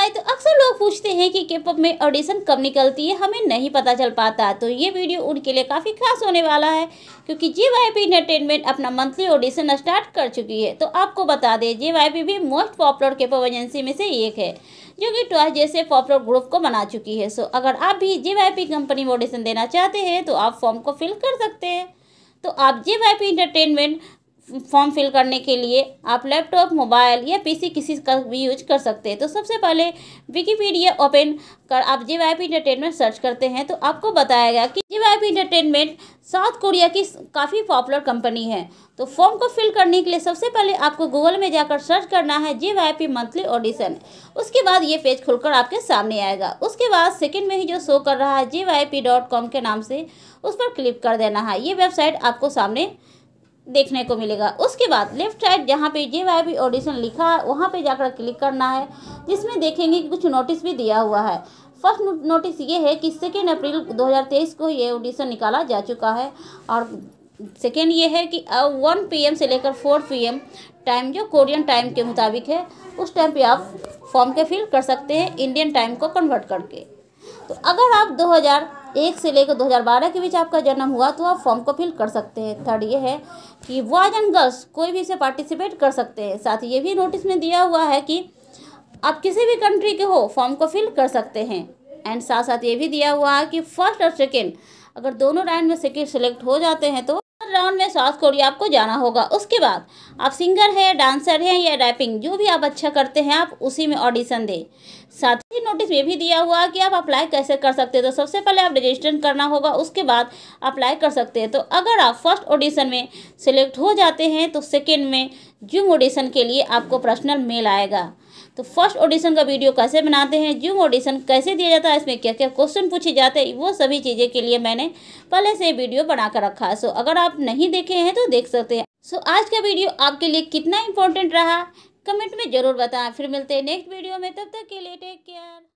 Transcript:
बताएं तो अक्सर लोग पूछते हैं कि केपअप में ऑडिशन कब निकलती है हमें नहीं पता चल पाता तो ये वीडियो उनके लिए काफ़ी खास होने वाला है क्योंकि जे वाई पी एंटरटेनमेंट अपना मंथली ऑडिशन स्टार्ट कर चुकी है तो आपको बता दें जे वाई पी भी मोस्ट पॉपुलर केपअप एजेंसी में से एक है जो कि ट्वाइस जैसे पॉपुलर ग्रुप को बना चुकी है सो अगर आप भी जे वाई पी कंपनी में ऑडिशन देना चाहते हैं तो आप फॉर्म को फिल कर सकते हैं तो आप J Y P entertainment form fill करने के लिए आप लैपटॉप मोबाइल या पीसी किसी का भी यूज कर सकते हैं तो सबसे पहले विकीपीडिया ओपन कर आप J Y P entertainment search करते हैं तो आपको बताया गया कि J Y P entertainment South Korea की काफ़ी पॉपुलर कंपनी है तो फॉर्म को फिल करने के लिए सबसे पहले आपको गूगल में जाकर सर्च करना है J Y P monthly audition उसके बाद ये पेज खुलकर आपके सामने आएगा उसके बाद सेकेंड में ही जो शो कर रहा है J Y P dot com के नाम से उस पर क्लिक कर देना है ये वेबसाइट आपको सामने देखने को मिलेगा उसके बाद लेफ्ट साइड जहाँ पे जे वाई बी ऑडिशन लिखा है वहाँ पे जाकर क्लिक करना है जिसमें देखेंगे कुछ नोटिस भी दिया हुआ है फर्स्ट नोटिस ये है कि सेकेंड अप्रैल 2023 को ये ऑडिशन निकाला जा चुका है और सेकेंड ये है कि अब वन पी से लेकर फोर पी टाइम जो कोरियन टाइम के मुताबिक है उस टाइम पर आप फॉर्म के फिल कर सकते हैं इंडियन टाइम को कन्वर्ट करके तो अगर आप 2000 एक से लेकर दो हज़ार बारह के बीच आपका जन्म हुआ तो आप फॉर्म को फिल कर सकते हैं थर्ड ये है कि बॉयज एंड गर्ल्स कोई भी इसे पार्टिसिपेट कर सकते हैं साथ ही ये भी नोटिस में दिया हुआ है कि आप किसी भी कंट्री के हो फॉर्म को फिल कर सकते हैं एंड साथ साथ ये भी दिया हुआ है कि फर्स्ट और सेकेंड अगर दोनों राउंड में सेकेंड सेलेक्ट हो जाते हैं तो राउंड में साउथ कोरिया आपको जाना होगा उसके बाद आप सिंगर हैं डांसर हैं या रैपिंग जो भी आप अच्छा करते हैं आप उसी में ऑडिशन दें साथ ही नोटिस ये भी दिया हुआ कि आप अप्लाई कैसे कर सकते हैं तो सबसे पहले आप रजिस्ट्रेशन करना होगा उसके बाद अप्लाई कर सकते हैं तो अगर आप फर्स्ट ऑडिशन में सिलेक्ट हो जाते हैं तो सेकेंड में जूम ऑडिशन के लिए आपको पर्सनल मेल आएगा तो फर्स्ट ऑडिशन का वीडियो कैसे बनाते हैं जूम ऑडिशन कैसे दिया जाता है इसमें क्या क्या क्वेश्चन पूछे जाते हैं वो सभी चीज़ें के लिए मैंने पहले से वीडियो बना कर रखा है सो अगर आप नहीं देखे हैं तो देख सकते हैं सो आज का वीडियो आपके लिए कितना इम्पोर्टेंट रहा कमेंट में ज़रूर बताएं फिर मिलते हैं नेक्स्ट वीडियो में तब तक के लिए टेक केयर